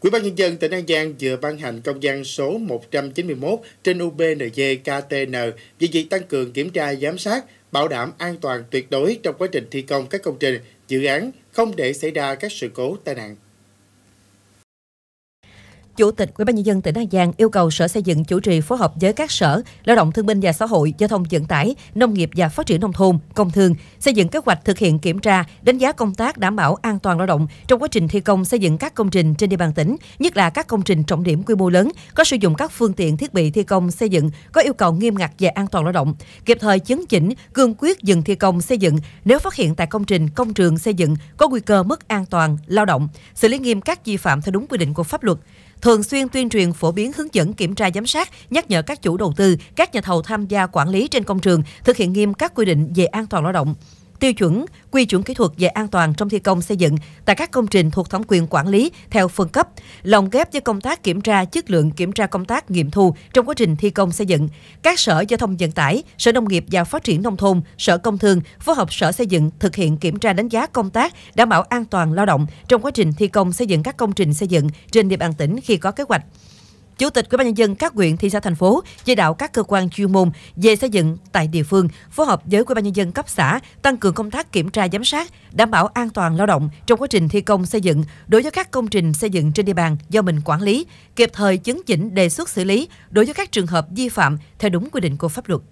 Quỹ ban nhân dân tỉnh An Giang vừa ban hành công văn số 191 trên UBND KTN về việc tăng cường kiểm tra giám sát, bảo đảm an toàn tuyệt đối trong quá trình thi công các công trình, dự án, không để xảy ra các sự cố tai nạn Chủ tịch Ủy ban nhân dân tỉnh An Giang yêu cầu Sở Xây dựng chủ trì phối hợp với các sở Lao động Thương binh và Xã hội, Giao thông Vận tải, Nông nghiệp và Phát triển nông thôn, Công thương xây dựng kế hoạch thực hiện kiểm tra, đánh giá công tác đảm bảo an toàn lao động trong quá trình thi công xây dựng các công trình trên địa bàn tỉnh, nhất là các công trình trọng điểm quy mô lớn có sử dụng các phương tiện thiết bị thi công xây dựng có yêu cầu nghiêm ngặt về an toàn lao động, kịp thời chấn chỉnh, cương quyết dừng thi công xây dựng nếu phát hiện tại công trình, công trường xây dựng có nguy cơ mất an toàn lao động, xử lý nghiêm các vi phạm theo đúng quy định của pháp luật thường xuyên tuyên truyền phổ biến hướng dẫn kiểm tra giám sát, nhắc nhở các chủ đầu tư, các nhà thầu tham gia quản lý trên công trường thực hiện nghiêm các quy định về an toàn lao động tiêu chuẩn, quy chuẩn kỹ thuật về an toàn trong thi công xây dựng tại các công trình thuộc thẩm quyền quản lý theo phân cấp, lồng ghép với công tác kiểm tra chất lượng, kiểm tra công tác nghiệm thu trong quá trình thi công xây dựng. Các sở giao thông vận tải, sở nông nghiệp và phát triển nông thôn, sở công thương phối hợp sở xây dựng thực hiện kiểm tra đánh giá công tác đảm bảo an toàn lao động trong quá trình thi công xây dựng các công trình xây dựng trên địa bàn tỉnh khi có kế hoạch. Chủ tịch Ủy ban nhân dân các huyện, thị xã, thành phố chỉ đạo các cơ quan chuyên môn về xây dựng tại địa phương phối hợp với Ủy ban nhân dân cấp xã tăng cường công tác kiểm tra giám sát, đảm bảo an toàn lao động trong quá trình thi công xây dựng đối với các công trình xây dựng trên địa bàn do mình quản lý, kịp thời chấn chỉnh đề xuất xử lý đối với các trường hợp vi phạm theo đúng quy định của pháp luật.